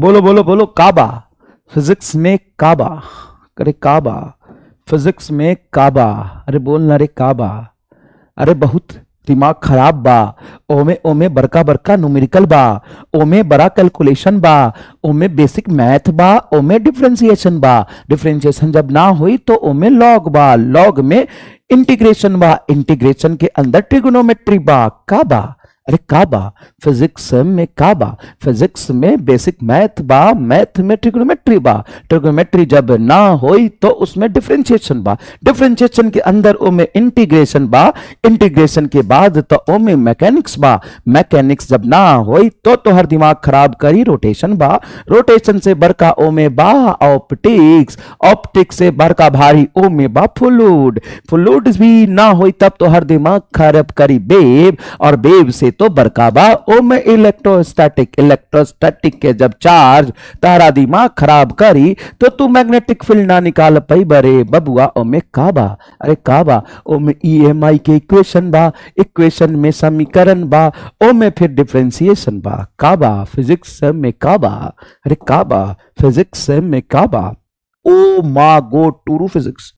बोलो बोलो बोलो काबा फिजिक्स में काबा अरे काबा फिजिक्स में काबा अरे बोल बोलना रे काबा अरे बहुत दिमाग खराब बा ओमे ओमे बरका बरका न्यूमेरिकल बा ओमे बड़ा कैलकुलेशन बा ओमे बेसिक मैथ बा ओमे डिफ्रेंसिएशन बा डिफ्रेंसिएशन जब ना हुई तो ओमे लॉग बा लॉग में इंटीग्रेशन बा इंटीग्रेशन के अंदर ट्रिग्नोमेट्री बा का बा अरे काबा फिजिक्स में काबा फिजिक्स में बेसिक मैथ बा मैथ में ट्रिग्नोमेट्री बा ट्रिग्नोमेट्री जब ना हो तो उसमें डिफ्रेंशिएशन बा डिफ्रेंशिएशन के अंदर ओमे इंटीग्रेशन बा इंटीग्रेशन के बाद तो ओमे मैकेनिक्स बा मैकेनिक्स जब ना हो तो तोहर दिमाग खराब करी रोटेशन बा रोटेशन से बड़का ओमे बा ऑप्टिक्स ऑप्टिक्स से बरका भारी ओमे बा फ्लूड फ्लूड भी ना हो तब तोहर दिमाग खराब करी बेब और बेब से तो बरकाबा ओम इलेक्ट्रोस्टैटिक इलेक्ट्रोस्टैटिक के जब चार्ज तारा दिमाग खराब करी तो तू मैग्नेटिक फील्ड ना निकाल पाई बरे बबुआ ओमे काबा अरे काबा ओम ईएमआई e के इक्वेशन बा इक्वेशन में समीकरण बा ओमे फिर डिफ्रेंसिएशन बा काबा फिजिक्स में काबा अरे काबा फिजिक्स में काबा ओ मा गो टूरू फिजिक्स